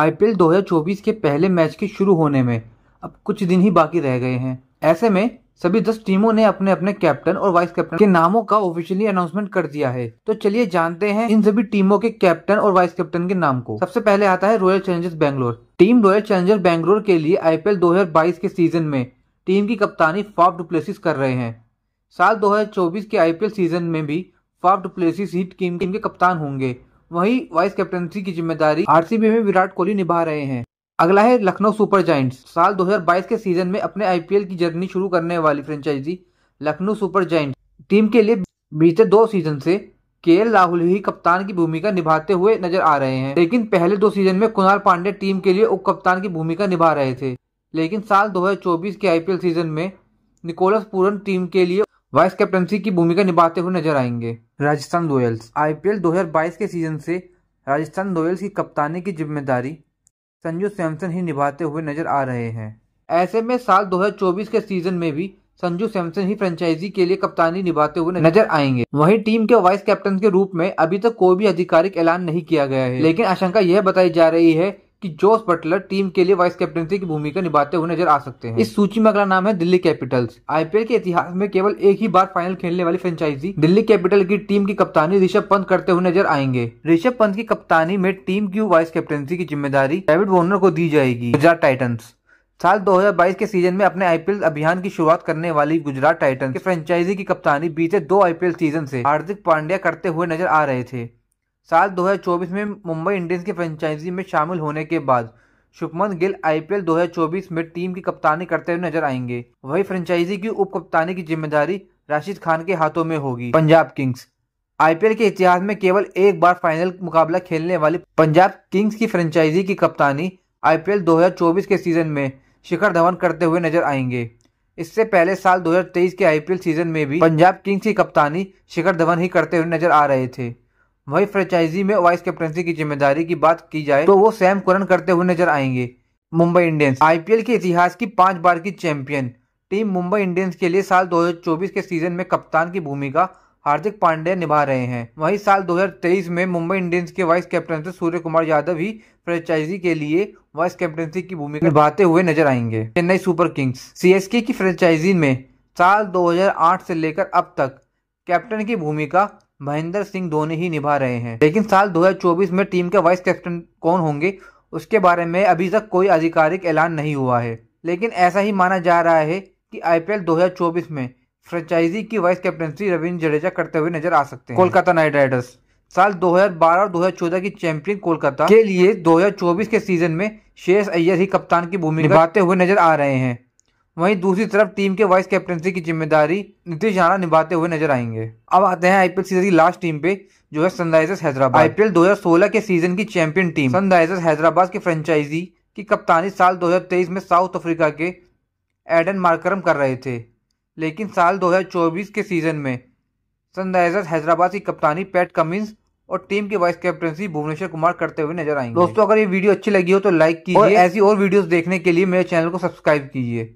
IPL 2024 के पहले match के शुरू होने में अब कुछ दिन ही बाकी रह गए हैं ऐसे में सभी दस टीमों ने अपने अपने कैप्टन और वाइस कैप्टन के नामों का ऑफिशियली अनाउंसमेंट कर दिया है तो चलिए जानते हैं इन सभी टीमों के कैप्टन और वाइस कैप्टन के नाम को सबसे पहले आता है Royal Challengers Bangalore team Royal Challengers Bangalore के लिए आईपीएल 2022 के सीजन में टीम की कप्तानी फाफ डुप्लेसिस कर रहे हैं साल 2024 के आईपीएल सीजन में भी फाफ डुप्लेसिस ही टीम के कप्तान होंगे वही वाइस कैप्टनसी की जिम्मेदारी आर में विराट कोहली निभा रहे हैं अगला है लखनऊ सुपर जाइंट्स साल 2022 के सीजन में अपने आईपीएल की जर्नी शुरू करने वाली franchise Lucknow super giant team के लिए बीते दो सीजन से के राहुल ही कप्तान की भूमिका निभाते हुए नजर आ रहे हैं लेकिन पहले दो सीजन में कुणाल पांडे टीम के लिए उप कप्तान की भूमिका निभा रहे थे लेकिन साल 2024 के आईपीएल सीजन में निकोलस पूरन टीम के लिए वाइस कैप्टनसी की भूमिका निभाते हुए नजर आएंगे राजस्थान रॉयल्स आईपीएल 2022 के सीजन से राजस्थान रॉयल्स की कप्तानी की जिम्मेदारी संजू सैमसन ही निभाते हुए नजर आ रहे हैं ऐसे में साल 2024 के सीजन में भी संजू सैमसन ही फ्रेंचाइजी के लिए कप्तानी निभाते हुए नजर आएंगे वहीं टीम के वाइस कैप्टन के रूप में अभी तक कोई भी आधिकारिक ऐलान नहीं किया गया है लेकिन आशंका यह बताई जा रही है कि जोस बटलर टीम के लिए वाइस कैप्टनसी की भूमिका निभाते हुए नजर आ सकते हैं इस सूची में अगला नाम है दिल्ली कैपिटल्स आईपीएल के इतिहास में केवल एक ही बार फाइनल खेलने वाली फ्रेंचाइजी दिल्ली कैपिटल की टीम की कप्तानी ऋषभ पंत करते हुए नजर आएंगे ऋषभ पंत की कप्तानी में टीम की वाइस कैप्टनसी की जिम्मेदारी डेविड वॉर्नर को दी जाएगी गुजरात टाइटन्स साल 2022 के सीजन में अपने आईपीएल अभियान की शुरुआत करने वाली गुजरात टाइटन्स की फ्रेंचाइजी की कप्तानी बीते दो आईपीएल सीजन से हार्दिक पांड्या करते हुए नजर आ रहे थे साल 2024 में मुंबई इंडियंस की फ्रेंचाइजी में शामिल होने के बाद शुभमन गिल आईपीएल 2024 में टीम की कप्तानी करते हुए नजर आएंगे वही फ्रेंचाइजी की उप कप्तानी की जिम्मेदारी राशिद खान के हाथों में होगी पंजाब किंग्स आईपीएल के इतिहास में केवल एक बार फाइनल मुकाबला खेलने वाली पंजाब किंग्स की फ्रेंचाइजी की कप्तानी आईपीएल 2024 के सीजन में शिखर धवन करते हुए नजर आएंगे इससे पहले साल 2023 के आईपीएल सीजन में भी पंजाब किंग्स की कप्तानी शिखर धवन ही करते हुए नजर आ रहे थे वही फ्रेंचाइजी में वाइस कैप्टनसी की जिम्मेदारी की बात की जाए तो वो सैम कुरन करते हुए नजर आएंगे मुंबई इंडियंस आईपीएल के इतिहास की पांच बार की चैंपियन टीम मुंबई इंडियंस के लिए साल 2024 के सीजन में कप्तान की भूमिका हार्दिक पांड्या निभा रहे हैं वहीं साल 2023 में मुंबई इंडियंस के वाइस कैप्टन सूर्य कुमार यादव ही फ्रेंचाइजी के लिए वाइस कैप्टनसी की भूमिका निभाते हुए नजर आएंगे चेन्नई सुपर किंग्स सी की फ्रेंचाइजी में साल 2008 से लेकर अब तक कैप्टन की भूमिका महेंद्र सिंह धोनी ही निभा रहे हैं लेकिन साल 2024 में टीम के वाइस कैप्टन कौन होंगे उसके बारे में अभी तक कोई आधिकारिक ऐलान नहीं हुआ है लेकिन ऐसा ही माना जा रहा है कि आईपीएल 2024 में फ्रेंचाइजी की वाइस कैप्टनसी रविंद्र जडेजा करते हुए नजर आ सकते हैं कोलकाता नाइट राइडर्स साल 2012 और 2014 की चैंपियन कोलकाता के लिए 2024 के सीजन में शेष अय्यर ही कप्तान की भूमिका निभाते हुए नजर आ रहे हैं वहीं दूसरी तरफ टीम के वाइस कैप्टनसी की जिम्मेदारी नीतीश राणा निभाते हुए नजर आएंगे अब आते हैं आईपीएल सीजन की लास्ट टीम पे जो है सनराइजर्स हैदराबाद आईपीएल 2016 के सीजन की चैंपियन टीम सनराइजर्स हैदराबाद की फ्रेंचाइजी की कप्तानी साल 2023 में साउथ अफ्रीका के एडन मार्करम कर रहे थे लेकिन साल 2024 के सीजन में सनराइजर्स हैदराबाद की कप्तानी पैट कमिंस और टीम की वाइस कैप्टनसी भुवनेश्वर कुमार करते हुए नजर आएंगे दोस्तों अगर ये वीडियो अच्छी लगी हो तो लाइक कीजिए ऐसी और वीडियोस देखने के लिए मेरे चैनल को सब्सक्राइब कीजिए